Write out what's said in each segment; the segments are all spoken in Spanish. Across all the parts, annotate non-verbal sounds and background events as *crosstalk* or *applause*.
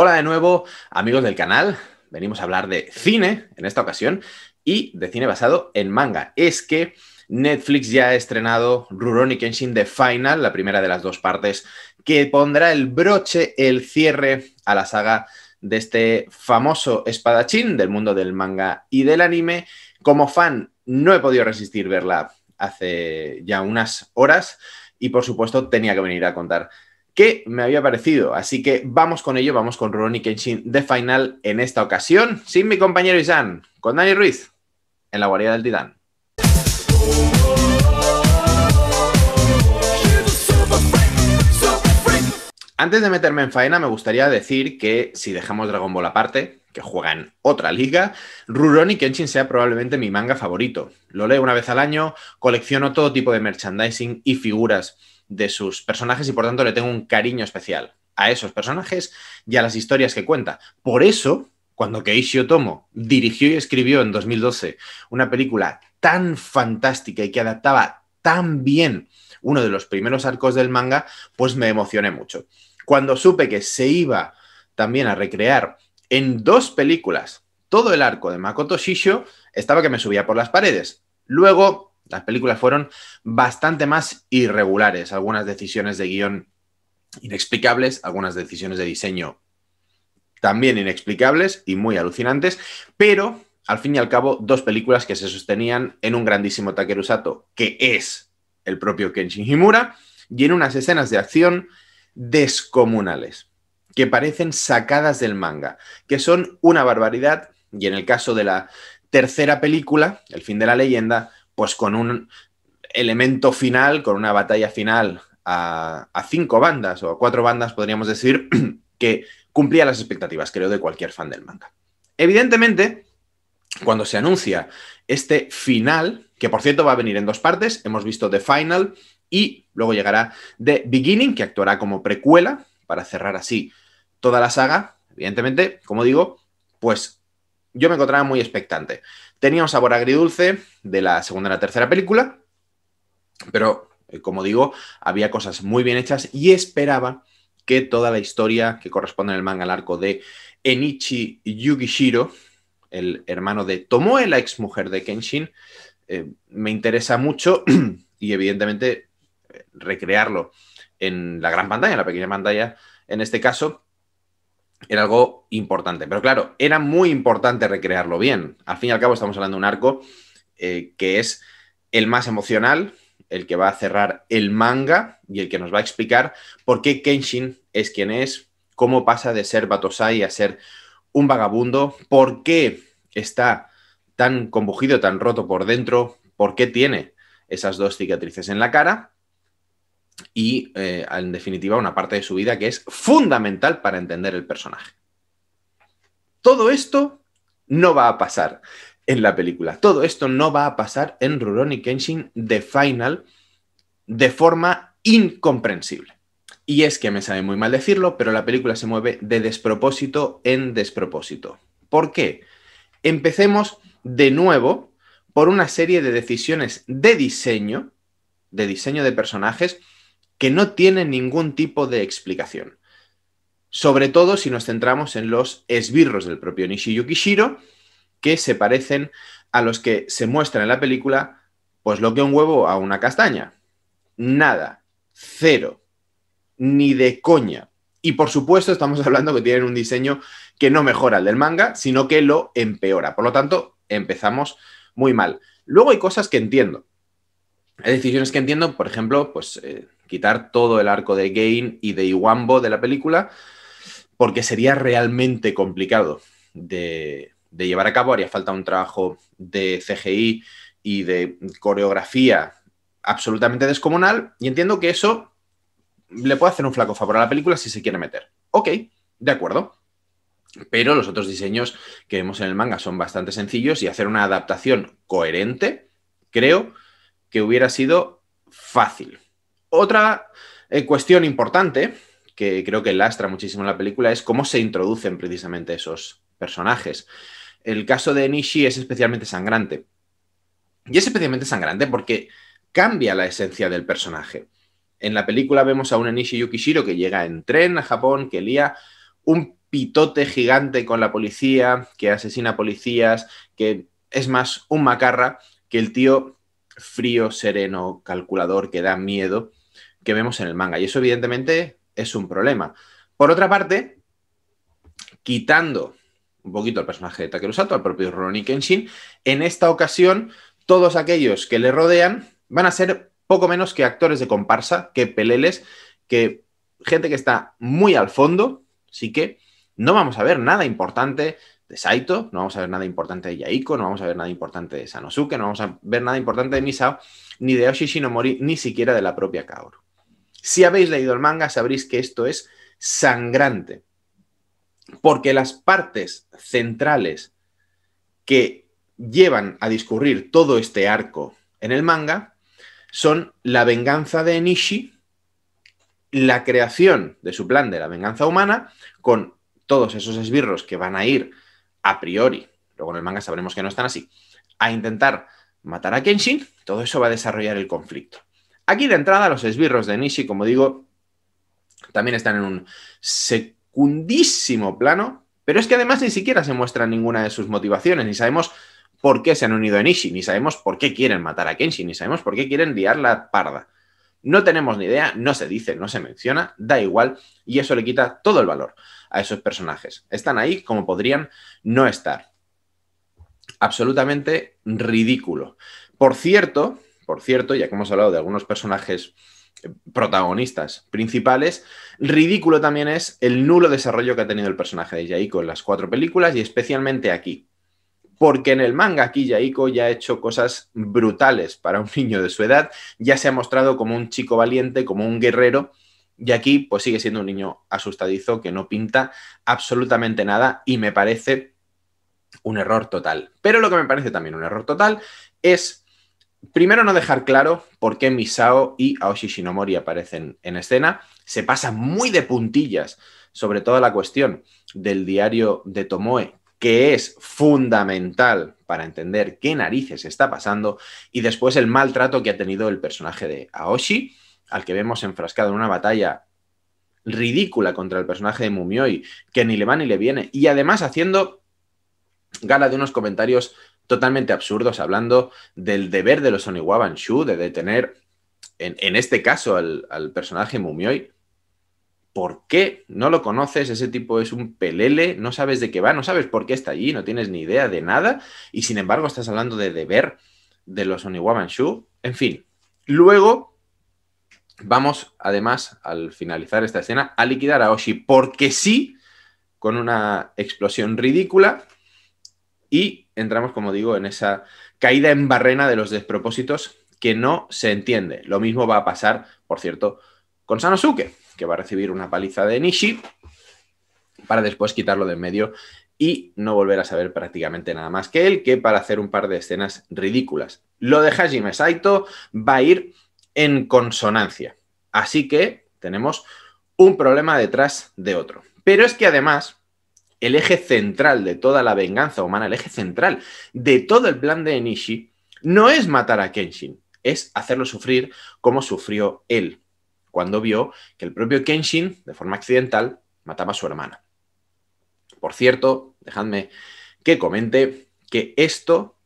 Hola de nuevo, amigos del canal. Venimos a hablar de cine en esta ocasión y de cine basado en manga. Es que Netflix ya ha estrenado Rurouni Kenshin The Final, la primera de las dos partes, que pondrá el broche, el cierre a la saga de este famoso espadachín del mundo del manga y del anime. Como fan, no he podido resistir verla hace ya unas horas y por supuesto tenía que venir a contar que me había parecido. Así que vamos con ello, vamos con Ronnie Kenshin de final en esta ocasión, sin mi compañero Isan, con Dani Ruiz, en la guarida del titán. Antes de meterme en faena, me gustaría decir que si dejamos Dragon Ball aparte, que juega en otra liga, Rurouni Kenshin sea probablemente mi manga favorito. Lo leo una vez al año, colecciono todo tipo de merchandising y figuras de sus personajes y por tanto le tengo un cariño especial a esos personajes y a las historias que cuenta. Por eso, cuando Keishi Tomo dirigió y escribió en 2012 una película tan fantástica y que adaptaba tan bien uno de los primeros arcos del manga, pues me emocioné mucho. Cuando supe que se iba también a recrear en dos películas todo el arco de Makoto Shisho, estaba que me subía por las paredes. Luego las películas fueron bastante más irregulares, algunas decisiones de guión inexplicables, algunas decisiones de diseño también inexplicables y muy alucinantes, pero al fin y al cabo dos películas que se sostenían en un grandísimo Takeru Sato, que es el propio Kenshin Himura, y en unas escenas de acción descomunales, que parecen sacadas del manga, que son una barbaridad, y en el caso de la tercera película, El fin de la leyenda, pues con un elemento final, con una batalla final a, cinco bandas o a cuatro bandas, podríamos decir, *clears throat* que cumplía las expectativas, creo, de cualquier fan del manga. Evidentemente, cuando se anuncia este final, que por cierto va a venir en dos partes, hemos visto The Final y luego llegará The Beginning, que actuará como precuela para cerrar así toda la saga, evidentemente, como digo, pues yo me encontraba muy expectante. Tenía un sabor agridulce de la segunda y la tercera película, pero eh, como digo, había cosas muy bien hechas y esperaba que toda la historia que corresponde en el manga al arco de Enichi Yugishiro, el hermano de Tomoe, la mujer de Kenshin, eh, me interesa mucho *clears throat* y evidentemente eh, recrearlo en la gran pantalla, en la pequeña pantalla en este caso, era algo importante. Pero claro, era muy importante recrearlo bien. Al fin y al cabo estamos hablando de un arco eh, que es el más emocional, el que va a cerrar el manga y el que nos va a explicar por qué Kenshin es quien es, cómo pasa de ser Batosai a ser un vagabundo, por qué está tan combugido, tan roto por dentro, por qué tiene esas dos cicatrices en la cara y, eh, en definitiva, una parte de su vida que es fundamental para entender el personaje. Todo esto no va a pasar en la película. Todo esto no va a pasar en Rurouni Kenshin The Final de forma incomprensible. Y es que me sabe muy mal decirlo, pero la película se mueve de despropósito en despropósito. ¿Por qué? Empecemos de nuevo por una serie de decisiones de diseño, de diseño de personajes, que no tiene ningún tipo de explicación. Sobre todo si nos centramos en los esbirros del propio Nishiyuki Shiro, que se parecen a los que se muestran en la película, pues lo que un huevo a una castaña. Nada, cero, ni de coña. Y por supuesto estamos hablando que tienen un diseño que no mejora el del manga, sino que lo empeora. Por lo tanto, empezamos muy mal. Luego hay cosas que entiendo. Hay decisiones que entiendo, por ejemplo, pues eh, quitar todo el arco de Gain y de Iwambo de la película, porque sería realmente complicado de, llevar a cabo. Haría falta un trabajo de CGI y de coreografía absolutamente descomunal, y entiendo que eso le puede hacer un flaco favor a la película si se quiere meter. Ok, de acuerdo. Pero los otros diseños que vemos en el manga son bastante sencillos y hacer una adaptación coherente, creo que hubiera sido fácil. Otra eh, cuestión importante que creo que lastra muchísimo la película es cómo se introducen precisamente esos personajes. El caso de Nishi es especialmente sangrante. Y es especialmente sangrante porque cambia la esencia del personaje. En la película vemos a un Enishi Yukishiro que llega en tren a Japón, que lía un pitote gigante con la policía, que asesina policías, que es más un macarra que el tío frío, sereno, calculador, que da miedo que vemos en el manga. Y eso evidentemente es un problema. Por otra parte, quitando un poquito al personaje de Takeru Sato, al propio Ronnie Kenshin, en esta ocasión todos aquellos que le rodean van a ser poco menos que actores de comparsa, que peleles, que gente que está muy al fondo, así que no vamos a ver nada importante de Saito, no vamos a ver nada importante de Yaiko, no vamos a ver nada importante de Sanosuke, no vamos a ver nada importante de Misao, ni de Oshishinomori ni siquiera de la propia Kaoru. Si habéis leído el manga, sabréis que esto es sangrante, porque las partes centrales que llevan a discurrir todo este arco en el manga son la venganza de Nishi, la creación de su plan de la venganza humana, con todos esos esbirros que van a ir a priori, luego en el manga sabremos que no están así, a intentar matar a Kenshin, todo eso va a desarrollar el conflicto. Aquí de entrada los esbirros de Nishi, como digo, también están en un secundísimo plano, pero es que además ni siquiera se muestra ninguna de sus motivaciones, ni sabemos por qué se han unido a Nishi, ni sabemos por qué quieren matar a Kenshi, ni sabemos por qué quieren liar la parda. No tenemos ni idea, no se dice, no se menciona, da igual, y eso le quita todo el valor a esos personajes. Están ahí como podrían no estar. Absolutamente ridículo. Por cierto, por cierto, ya que hemos hablado de algunos personajes eh, protagonistas principales. Ridículo también es el nulo desarrollo que ha tenido el personaje de Yaiko en las cuatro películas y especialmente aquí. Porque en el manga aquí Yaiko ya ha hecho cosas brutales para un niño de su edad, ya se ha mostrado como un chico valiente, como un guerrero, y aquí pues sigue siendo un niño asustadizo que no pinta absolutamente nada y me parece un error total. Pero lo que me parece también un error total es Primero, no dejar claro por qué Misao y Aoshi Shinomori aparecen en escena. Se pasa muy de puntillas sobre toda la cuestión del diario de Tomoe, que es fundamental para entender qué narices está pasando, y después el maltrato que ha tenido el personaje de Aoshi, al que vemos enfrascado en una batalla ridícula contra el personaje de Mumioi, que ni le va ni le viene, y además haciendo gala de unos comentarios totalmente absurdos, hablando del deber de los Oniwabanshu, de detener, en, este caso, al, personaje Mumioi. ¿Por qué no lo conoces? Ese tipo es un pelele, no sabes de qué va, no sabes por qué está allí, no tienes ni idea de nada, y sin embargo estás hablando de deber de los Oniwabanshu. En fin, luego vamos además, al finalizar esta escena, a liquidar a Oshi, porque sí, con una explosión ridícula y entramos, como digo, en esa caída en barrena de los despropósitos que no se entiende. Lo mismo va a pasar, por cierto, con Sanosuke, que va a recibir una paliza de Nishi para después quitarlo de en medio y no volver a saber prácticamente nada más que él que para hacer un par de escenas ridículas. Lo de Hajime Saito va a ir en consonancia. Así que tenemos un problema detrás de otro. Pero es que además el eje central de toda la venganza humana, el eje central de todo el plan de Enishi, no es matar a Kenshin, es hacerlo sufrir como sufrió él, cuando vio que el propio Kenshin, de forma accidental, mataba a su hermana. Por cierto, dejadme que comente que esto,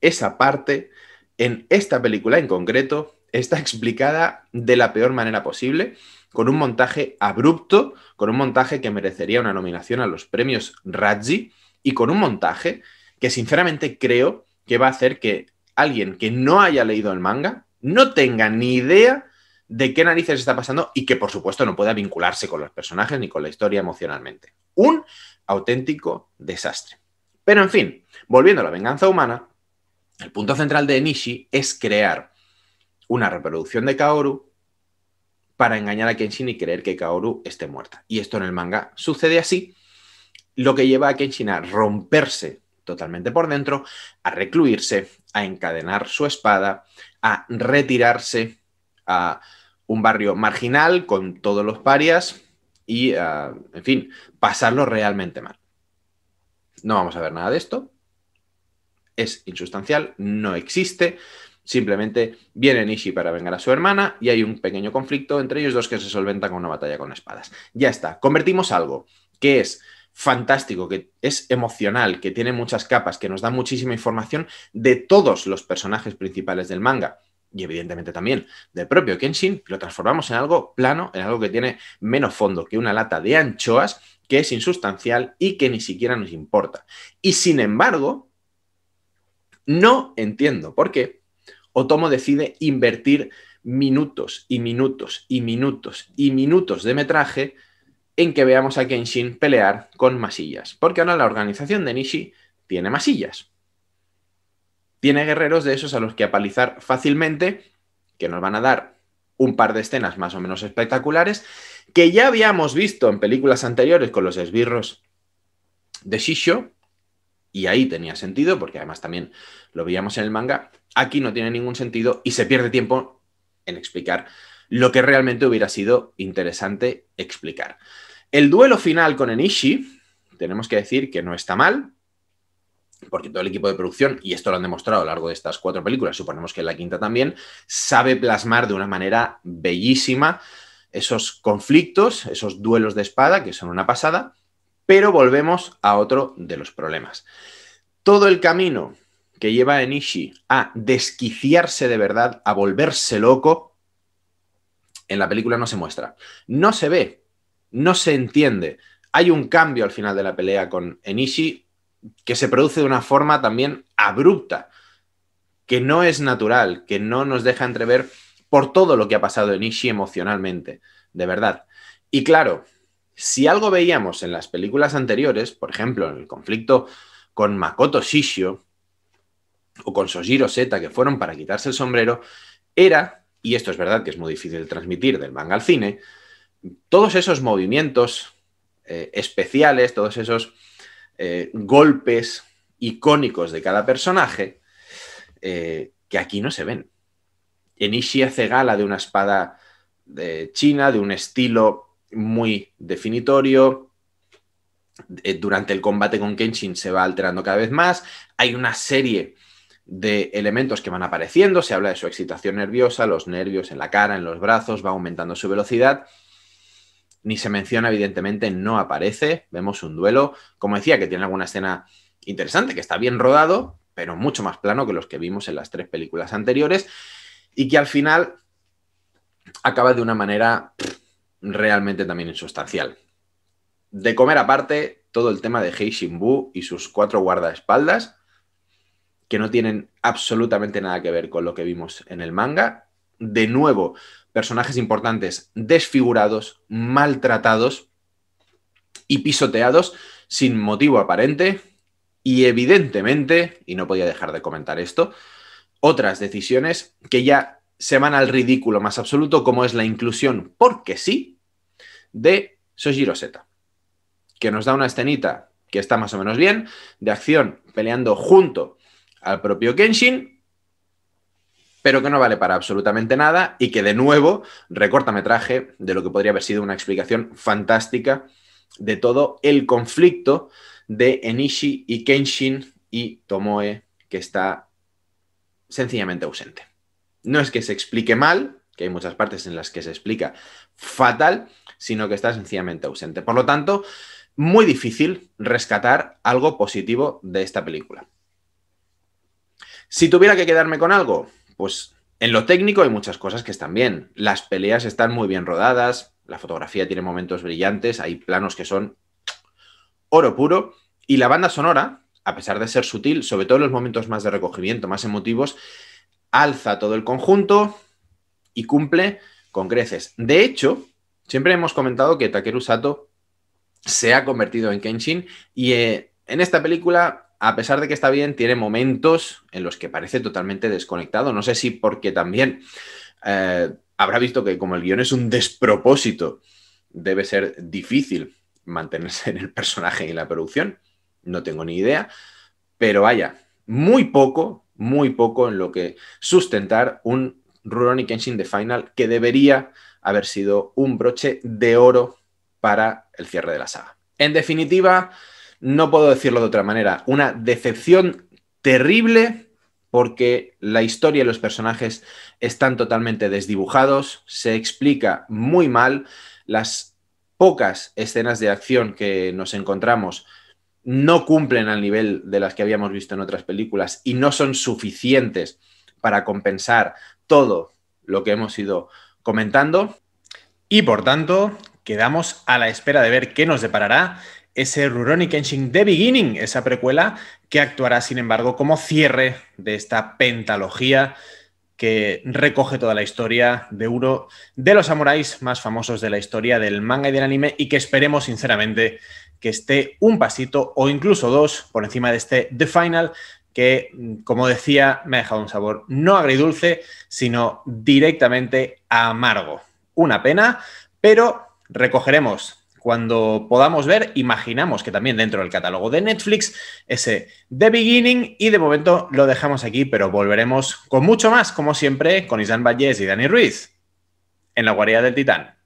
esa parte, en esta película en concreto, está explicada de la peor manera posible con un montaje abrupto, con un montaje que merecería una nominación a los premios Razzie y con un montaje que sinceramente creo que va a hacer que alguien que no haya leído el manga no tenga ni idea de qué narices está pasando y que por supuesto no pueda vincularse con los personajes ni con la historia emocionalmente. Un auténtico desastre. Pero en fin, volviendo a la venganza humana, el punto central de Nishi es crear una reproducción de Kaoru para engañar a Kenshin y creer que Kaoru esté muerta. Y esto en el manga sucede así, lo que lleva a Kenshin a romperse totalmente por dentro, a recluirse, a encadenar su espada, a retirarse a un barrio marginal con todos los parias y, ah, en fin, pasarlo realmente mal. No vamos a ver nada de esto. Es insustancial, no existe. Simplemente viene Nishi para vengar a su hermana y hay un pequeño conflicto entre ellos dos que se solventa con una batalla con espadas. Ya está, convertimos algo que es fantástico, que es emocional, que tiene muchas capas, que nos da muchísima información de todos los personajes principales del manga y evidentemente también del propio Kenshin, lo transformamos en algo plano, en algo que tiene menos fondo que una lata de anchoas, que es insustancial y que ni siquiera nos importa. Y sin embargo, no entiendo por qué Otomo decide invertir minutos y minutos y minutos y minutos de metraje en que veamos a Kenshin pelear con masillas, porque ahora la organización de Nishi tiene masillas. Tiene guerreros de esos a los que apalizar fácilmente, que nos van a dar un par de escenas más o menos espectaculares, que ya habíamos visto en películas anteriores con los esbirros de Shisho, y ahí tenía sentido, porque además también lo veíamos en el manga, aquí no tiene ningún sentido y se pierde tiempo en explicar lo que realmente hubiera sido interesante explicar. El duelo final con Enishi, tenemos que decir que no está mal, porque todo el equipo de producción, y esto lo han demostrado a lo largo de estas cuatro películas, suponemos que en la quinta también, sabe plasmar de una manera bellísima esos conflictos, esos duelos de espada, que son una pasada, pero volvemos a otro de los problemas. Todo el camino que lleva a Enishi a desquiciarse de verdad, a volverse loco, en la película no se muestra. No se ve, no se entiende. Hay un cambio al final de la pelea con Enishi que se produce de una forma también abrupta, que no es natural, que no nos deja entrever por todo lo que ha pasado Enishi emocionalmente, de verdad. Y claro, si algo veíamos en las películas anteriores, por ejemplo, en el conflicto con Makoto Shishio, o con Sojiro Z, que fueron para quitarse el sombrero, era, y esto es verdad que es muy difícil de transmitir del manga al cine, todos esos movimientos eh, especiales, todos esos eh, golpes icónicos de cada personaje, eh, que aquí no se ven. Enishi hace gala de una espada de china, de un estilo muy definitorio. Durante el combate con Kenshin se va alterando cada vez más. Hay una serie de elementos que van apareciendo, se habla de su excitación nerviosa, los nervios en la cara, en los brazos, va aumentando su velocidad, ni se menciona, evidentemente, no aparece, vemos un duelo, como decía, que tiene alguna escena interesante, que está bien rodado, pero mucho más plano que los que vimos en las tres películas anteriores, y que al final acaba de una manera realmente también insustancial. De comer aparte, todo el tema de Hei Bu y sus cuatro guardaespaldas, que no tienen absolutamente nada que ver con lo que vimos en el manga. De nuevo, personajes importantes desfigurados, maltratados y pisoteados sin motivo aparente. Y evidentemente, y no podía dejar de comentar esto, otras decisiones que ya se van al ridículo más absoluto, como es la inclusión, porque sí, de Sojiro Seta, que nos da una escenita que está más o menos bien, de acción peleando junto al propio Kenshin, pero que no vale para absolutamente nada y que de nuevo recorta metraje de lo que podría haber sido una explicación fantástica de todo el conflicto de Enishi y Kenshin y Tomoe, que está sencillamente ausente. No es que se explique mal, que hay muchas partes en las que se explica fatal, sino que está sencillamente ausente. Por lo tanto, muy difícil rescatar algo positivo de esta película. Si tuviera que quedarme con algo, pues en lo técnico hay muchas cosas que están bien. Las peleas están muy bien rodadas, la fotografía tiene momentos brillantes, hay planos que son oro puro y la banda sonora, a pesar de ser sutil, sobre todo en los momentos más de recogimiento, más emotivos, alza todo el conjunto y cumple con creces. De hecho, siempre hemos comentado que Takeru Sato se ha convertido en Kenshin y eh, en esta película a pesar de que está bien, tiene momentos en los que parece totalmente desconectado. No sé si porque también eh, habrá visto que como el guión es un despropósito, debe ser difícil mantenerse en el personaje y la producción. No tengo ni idea. Pero vaya, muy poco, muy poco en lo que sustentar un Rurouni Kenshin The Final que debería haber sido un broche de oro para el cierre de la saga. En definitiva, no puedo decirlo de otra manera, una decepción terrible porque la historia y los personajes están totalmente desdibujados, se explica muy mal, las pocas escenas de acción que nos encontramos no cumplen al nivel de las que habíamos visto en otras películas y no son suficientes para compensar todo lo que hemos ido comentando. Y por tanto, quedamos a la espera de ver qué nos deparará ese Rurouni Kenshin The Beginning, esa precuela que actuará, sin embargo, como cierre de esta pentalogía que recoge toda la historia de uno de los samuráis más famosos de la historia del manga y del anime y que esperemos sinceramente que esté un pasito o incluso dos por encima de este The Final que, como decía, me ha dejado un sabor no agridulce, sino directamente amargo. Una pena, pero recogeremos cuando podamos ver, imaginamos que también dentro del catálogo de Netflix, ese The Beginning. Y de momento lo dejamos aquí, pero volveremos con mucho más, como siempre, con Isan Valles y Dani Ruiz en la guarida del titán.